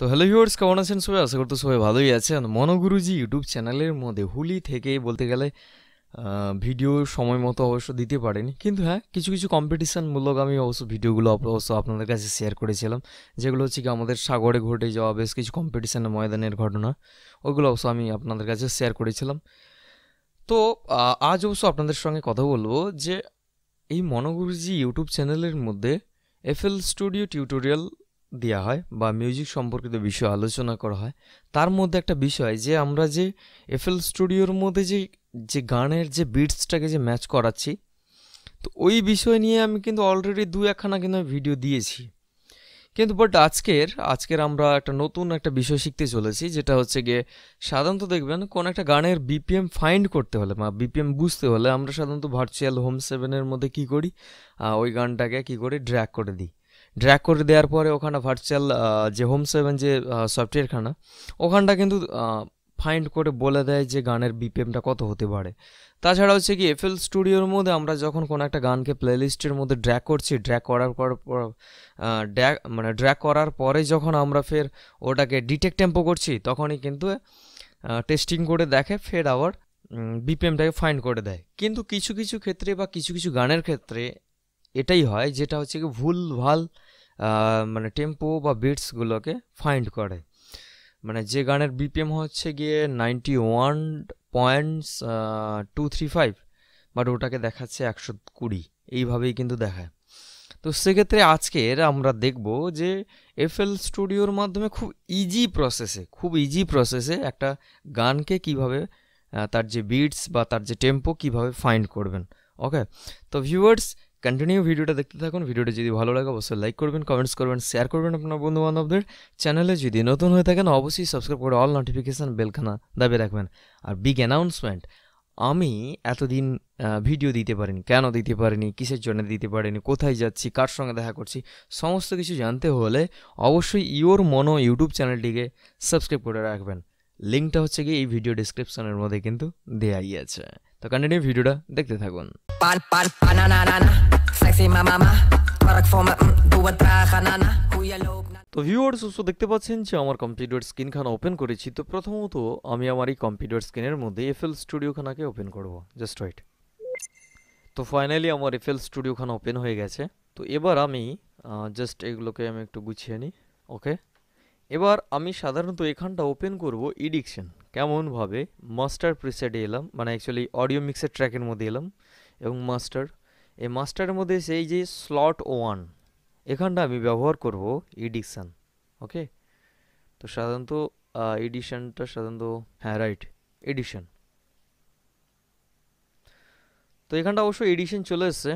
তো hello viewers কেমন আছেন সবাই আশা করতে সবাই ভালোই আছেন মনোগুরুজি ইউটিউব চ্যানেলের মধ্যে হুলি থেকে বলতে গেলে ভিডিও সময় মতো অবশ্য দিতে পারেনি কিন্তু হ্যাঁ কিছু কিছু কম্পিটিশানমূলক আমি অবশ্য ভিডিওগুলো অবশ্য আপনাদের কাছে শেয়ার করেছিলাম যেগুলো হচ্ছে কি আমাদের সাগরে ঘটে যাওয়া বেশ কিছু কম্পিটিশানের ময়দানের ঘটনা ওগুলো অবশ্য আমি আপনাদের কাছে শেয়ার করেছিলাম তো আজ অবশ্য আপনাদের সঙ্গে কথা বলবো যে এই মনোগুরুজি ইউটিউব চ্যানেলের মধ্যে এফএল স্টুডিও টিউটোরিয়াল দেওয়া হয় বা মিউজিক সম্পর্কিত বিষয় আলোচনা করা হয় তার মধ্যে একটা বিষয় যে আমরা যে এফএল স্টুডিওর মধ্যে যে যে গানের যে বিটসটাকে যে ম্যাচ করাচ্ছি তো ওই বিষয় নিয়ে আমি কিন্তু অলরেডি দু একখানা কিন্তু ভিডিও দিয়েছি কিন্তু বাট আজকের আজকের আমরা একটা নতুন একটা বিষয় শিখতে চলেছি যেটা হচ্ছে গিয়ে সাধারণত দেখবেন কোন একটা গানের বিপিএম ফাইন্ড করতে হলে বা বিপিএম বুঝতে হলে আমরা সাধারণত ভার্চুয়াল হোম সেভেনের মধ্যে কি করি ওই গানটাকে কি করি ড্র্যাক করে দিই ড্র্যাক করে দেওয়ার পরে ওখানে ভার্চুয়াল যে হোম সেভেন যে সফটওয়্যারখানা ওখানটা কিন্তু ফাইন্ড করে বলে দেয় যে গানের বিপিএমটা কত হতে পারে তাছাড়া হচ্ছে কি এফএল স্টুডিওর মধ্যে আমরা যখন কোনো একটা গানকে প্লেলিস্টের মধ্যে ড্র্যাক করছি ড্র্যাক করার পর ড্র্যাক মানে ড্র্যাক করার পরে যখন আমরা ফের ওটাকে ডিটেক টেম্পো করছি তখনই কিন্তু টেস্টিং করে দেখে ফের আবার বিপিএমটাকে ফাইন্ড করে দেয় কিন্তু কিছু কিছু ক্ষেত্রে বা কিছু কিছু গানের ক্ষেত্রে এটাই হয় যেটা হচ্ছে কি ভুল ভাল মানে টেম্পো বা বিটসগুলোকে ফাইন্ড করে মানে যে গানের বিপিএম হচ্ছে গিয়ে ninety one points two three five but ওটাকে দেখাচ্ছে একশো কুড়ি এইভাবেই কিন্তু দেখায় তো সেক্ষেত্রে আজকের আমরা দেখব যে এফএল স্টুডিওর মাধ্যমে খুব ইজি প্রসেসে খুব ইজি প্রসেসে একটা গানকে কিভাবে তার যে বিটস বা তার যে টেম্পো কিভাবে ফাইন্ড করবেন ওকে তো ভিউয়ার্স কন্টিনিউ ভিডিওটা দেখতে থাকুন ভিডিওটা যদি ভালো লাগে অবশ্যই লাইক করবেন কমেন্টস করবেন শেয়ার করবেন আপনার বন্ধুবান্ধবদের চ্যানেলে যদি নতুন হয়ে থাকেন অবশ্যই সাবস্ক্রাইব করে অল নোটিফিকেশান বেলখানা দাবি রাখবেন আর বিগ অ্যানাউন্সমেন্ট আমি এতদিন ভিডিও দিতে পারিনি কেন দিতে পারিনি কিসের জন্য দিতে পারিনি কোথায় যাচ্ছি কার সঙ্গে দেখা করছি সমস্ত কিছু জানতে হলে অবশ্যই ইওর মনো ইউটিউব চ্যানেলটিকে সাবস্ক্রাইব করে রাখবেন লিঙ্কটা হচ্ছে কি এই ভিডিও ডিসক্রিপশনের মধ্যে কিন্তু দেয়াই আছে তো কন্টিনিউ ভিডিওটা দেখতে থাকুন Ban, ban, Sexy mama, ma. me, mm, তো ভিউয়ার্স সো দেখতে পাচ্ছেন যে আমার কম্পিউটার স্ক্রিনখানা ওপেন করেছি তো প্রথমত আমি আমার এই কম্পিউটার স্ক্রিনের মধ্যে এফএল স্টুডিওখানাকে ওপেন করব জাস্ট ওয়েট তো ফাইনালি আমার এফএল স্টুডিওখানা ওপেন হয়ে গেছে তো এবার আমি জাস্ট এগুলোকে আমি একটু গুছিয়ে নিই ওকে এবার আমি সাধারণত এখানটা ওপেন করব ইডিকশন কেমনভাবে মাস্টার প্রিসেটে এলাম মানে অ্যাকচুয়ালি অডিও মিক্সের ট্র্যাকের মধ্যে এলাম এবং মাস্টার এই মাস্টারের মধ্যে সেই যে স্লট ওয়ান এখানটা আমি ব্যবহার করব ইডিকশান ওকে তো সাধারণত এডিশানটা সাধারণত হ্যাঁ রাইট এডিশন তো এখানটা অবশ্যই এডিশান চলে এসছে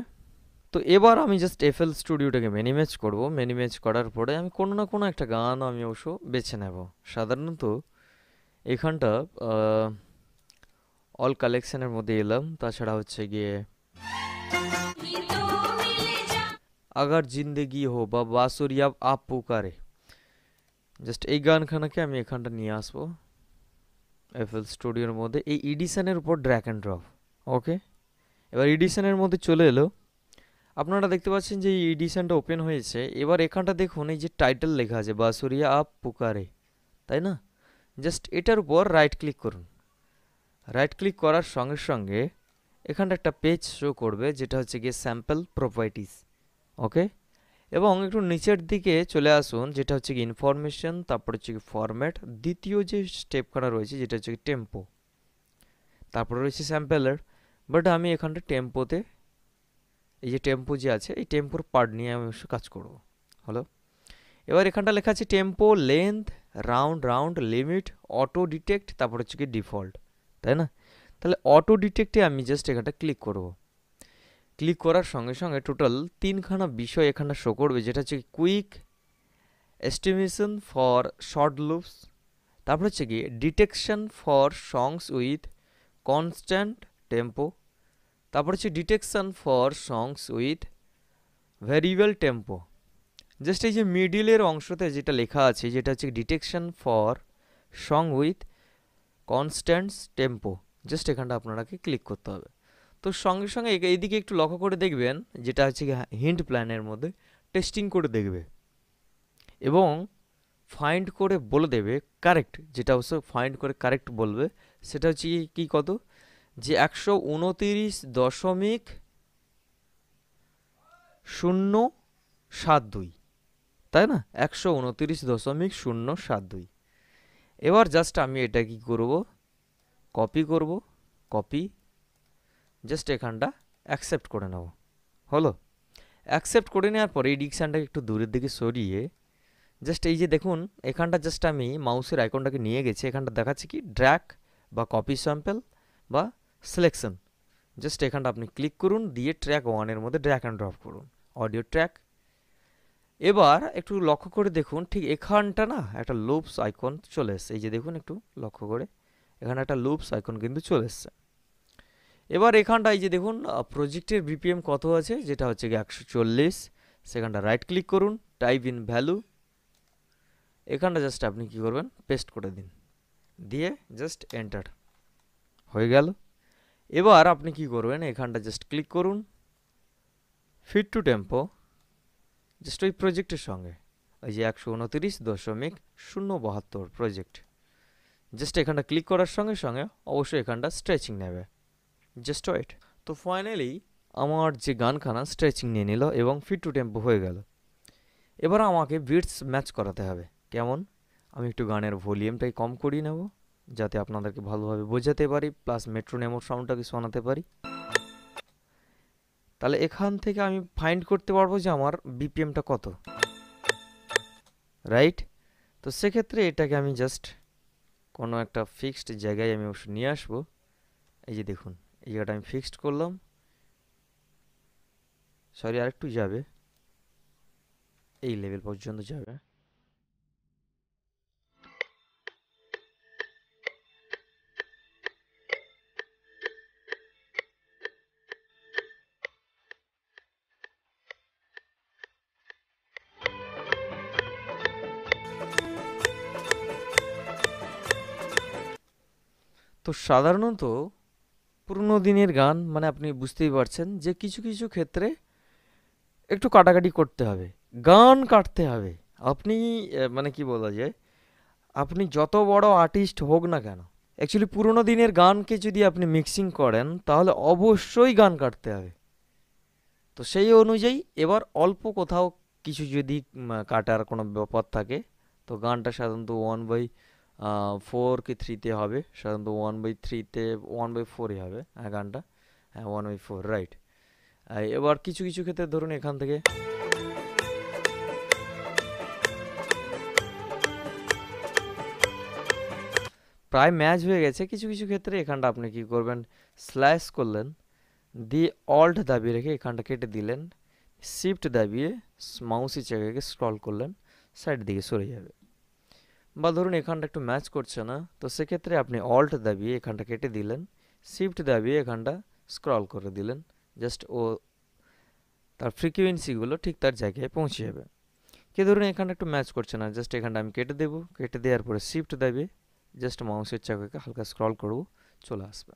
তো এবার আমি জাস্ট এফএল স্টুডিওটাকে ম্যানিম্যাচ করব ম্যানিম্যাচ করার পরে আমি কোনো না কোনো একটা গান আমি অবশ্য বেছে নেব সাধারণত এখানটা অল কালেকশানের মধ্যে এলাম তাছাড়া হচ্ছে গিয়ে আগার জিন্দেগি হো বা বাসুরিয়া আপ পুকারে জাস্ট এই গানখানাকে আমি এখানটা নিয়ে আসবো এফএল স্টুডিওর মধ্যে এই ইডিশনের উপর ড্র্যাক অ্যান্ড ড্রপ ওকে এবার ইডিশনের মধ্যে চলে এলো আপনারা দেখতে পাচ্ছেন যে এই ইডিশনটা ওপেন হয়েছে এবার এখানটা দেখুন এই যে টাইটেল লেখা আছে বাসুরিয়া আপ পুকারে তাই না জাস্ট এটার উপর রাইট ক্লিক করুন রাইট ক্লিক করার সঙ্গে সঙ্গে এখানটা একটা পেজ শো করবে যেটা হচ্ছে গিয়ে স্যাম্পল প্রপার্টিস ওকে এবং একটু নিচের দিকে চলে আসুন যেটা হচ্ছে কি ইনফরমেশন তারপর হচ্ছে কি ফরম্যাট দ্বিতীয় যে স্টেপখানা রয়েছে যেটা হচ্ছে কি টেম্পো তারপরে রয়েছে স্যাম্পেলার বাট আমি এখানটা টেম্পোতে এই যে টেম্পো যে আছে এই টেম্পোর পার্ট নিয়ে আমি অবশ্যই কাজ করব হলো এবার এখানটা লেখা আছে tempo length round round limit auto detect তারপর হচ্ছে কি ডিফল্ট তাই না তাহলে অটো ডিটেক্টে আমি জাস্ট এখানটা ক্লিক করবো ক্লিক করার সঙ্গে সঙ্গে টোটাল তিনখানা বিষয় এখানে শো করবে যেটা হচ্ছে quick estimation for short loops তারপর হচ্ছে কি detection for songs with constant tempo তারপর হচ্ছে detection for songs with variable tempo just এই যে মিডিলের অংশতে যেটা লেখা আছে যেটা হচ্ছে detection for song with constants tempo just এখানটা আপনারাকে ক্লিক করতে হবে তো সঙ্গে সঙ্গে এদিকে একটু লক্ষ্য করে দেখবেন যেটা হচ্ছে হিন্ট প্ল্যানের মধ্যে টেস্টিং করে দেখবে এবং ফাইন্ড করে বলে দেবে কারেক্ট যেটা অবশ্য ফাইন্ড করে কারেক্ট বলবে সেটা হচ্ছে কি কত যে একশো উনতিরিশ দশমিক শূন্য সাত দুই তাই না একশো উনতিরিশ দশমিক শূন্য সাত দুই এবার জাস্ট আমি এটা কি করব কপি করব কপি জাস্ট এখানটা অ্যাকসেপ্ট করে নেব হলো অ্যাকসেপ্ট করে নেওয়ার পরে এই ডিকশানটাকে একটু দূরের দিকে সরিয়ে জাস্ট এই যে দেখুন এখানটা জাস্ট আমি মাউসের আইকনটাকে নিয়ে গেছি এখানটা দেখাচ্ছে কি ড্র্যাক বা কপি স্যাম্পেল বা সিলেকশন জাস্ট এখানটা আপনি ক্লিক করুন দিয়ে ট্র্যাক ওয়ানের মধ্যে ড্র্যাক অ্যান্ড ড্রপ করুন অডিও ট্র্যাক এবার একটু লক্ষ্য করে দেখুন ঠিক এখানটা না একটা লুপস আইকন চলে এসছে এই যে দেখুন একটু লক্ষ্য করে এখানে একটা লুপস আইকন কিন্তু চলে এসছে এবার এখানটায় যে দেখুন প্রজেক্টের বিপিএম কত আছে যেটা হচ্ছে একশো চল্লিশ সেখানটা রাইট ক্লিক করুন টাইপ ইন ভ্যালু এখানটা জাস্ট আপনি কি করবেন পেস্ট করে দিন দিয়ে জাস্ট এন্টার হয়ে গেল এবার আপনি কি করবেন এখানটা জাস্ট ক্লিক করুন ফিট টু টেম্পো জাস্ট ওই প্রজেক্টের সঙ্গে ওই যে একশো উনতিরিশ দশমিক শূন্য বাহাত্তর প্রজেক্ট জাস্ট এখানটা ক্লিক করার সঙ্গে সঙ্গে অবশ্যই এখানটা স্ট্রেচিং নেবে জাস্ট ওয়েট তো ফাইনালি আমার যে গানখানা স্ট্রেচিং নিয়ে নিল এবং ফিট টু টেম্পো হয়ে গেল এবার আমাকে বিটস ম্যাচ করাতে হবে কেমন আমি একটু গানের ভলিউমটাই কম করিয়ে নেব যাতে আপনাদেরকে ভালোভাবে বোঝাতে পারি প্লাস মেট্রো মেট্রোনেমোর সাউন্ডটাকে শোনাতে পারি তাহলে এখান থেকে আমি ফাইন্ড করতে পারবো যে আমার বিপিএমটা কত রাইট তো সেক্ষেত্রে এটাকে আমি জাস্ট কোনো একটা ফিক্সড জায়গায় আমি অবশ্য নিয়ে আসবো এই যে দেখুন এই জায়গাটা আমি ফিক্সড করলাম সরি আরেকটু যাবে এই লেভেল পর্যন্ত যাবে তো সাধারণত পুরনো দিনের গান মানে আপনি বুঝতেই পারছেন যে কিছু কিছু ক্ষেত্রে একটু কাটাকাটি করতে হবে গান কাটতে হবে আপনি মানে কি বলা যায় আপনি যত বড় আর্টিস্ট হোক না কেন অ্যাকচুয়ালি পুরনো দিনের গানকে যদি আপনি মিক্সিং করেন তাহলে অবশ্যই গান কাটতে হবে তো সেই অনুযায়ী এবার অল্প কোথাও কিছু যদি কাটার কোনো ব্যাপার থাকে তো গানটা সাধারণত ওয়ান বাই ফোর কি থ্রিতে হবে সাধারণত ওয়ান বাই থ্রিতে ওয়ান বাই ফোরই হবে হ্যাঁ গানটা হ্যাঁ ওয়ান বাই ফোর রাইট এবার কিছু কিছু ক্ষেত্রে ধরুন এখান থেকে প্রায় ম্যাচ হয়ে গেছে কিছু কিছু ক্ষেত্রে এখানটা আপনি কি করবেন স্ল্যাশ করলেন দিয়ে অল্ট দাবিয়ে রেখে এখানটা কেটে দিলেন শিফট দাবিয়ে মাউসি জায়গাকে স্ক্রল করলেন সাইড দিকে সরে যাবে বা ধরুন এখানটা একটু ম্যাচ করছে না তো সেক্ষেত্রে আপনি অল্ট দাবিয়ে এখানটা কেটে দিলেন শিফট দাবিয়ে এখানটা স্ক্রল করে দিলেন জাস্ট ও তার ফ্রিকুয়েন্সিগুলো ঠিক তার জায়গায় পৌঁছে যাবে কে ধরুন এখানটা একটু ম্যাচ করছে না জাস্ট এখানটা আমি কেটে দেবো কেটে দেওয়ার পরে শিফট দাবিয়ে জাস্ট মাউসের চাকরিকে হালকা স্ক্রল করব চলে আসবে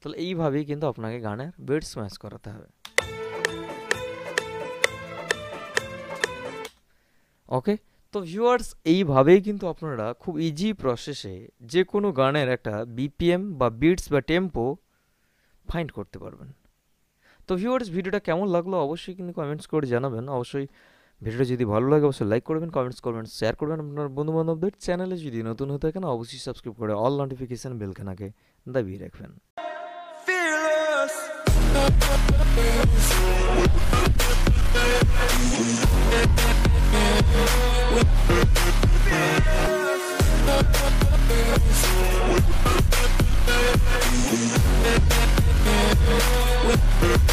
তাহলে এইভাবেই কিন্তু আপনাকে গানের বেডস ম্যাচ করাতে হবে ওকে তো ভিউয়ার্স এইভাবেই কিন্তু আপনারা খুব ইজি প্রসেসে যে কোনো গানের একটা বিপিএম বা বিটস বা টেম্পো ফাইন্ড করতে পারবেন তো ভিউয়ার্স ভিডিওটা কেমন লাগলো অবশ্যই কিন্তু কমেন্টস করে জানাবেন অবশ্যই ভিডিওটা যদি ভালো লাগে অবশ্যই লাইক করবেন কমেন্টস করবেন শেয়ার করবেন আপনার বন্ধুবান্ধবদের চ্যানেলে যদি নতুন হয়ে থাকেন অবশ্যই সাবস্ক্রাইব করে অল নোটিফিকেশান বেলখানাকে দাবিয়ে রাখবেন We'll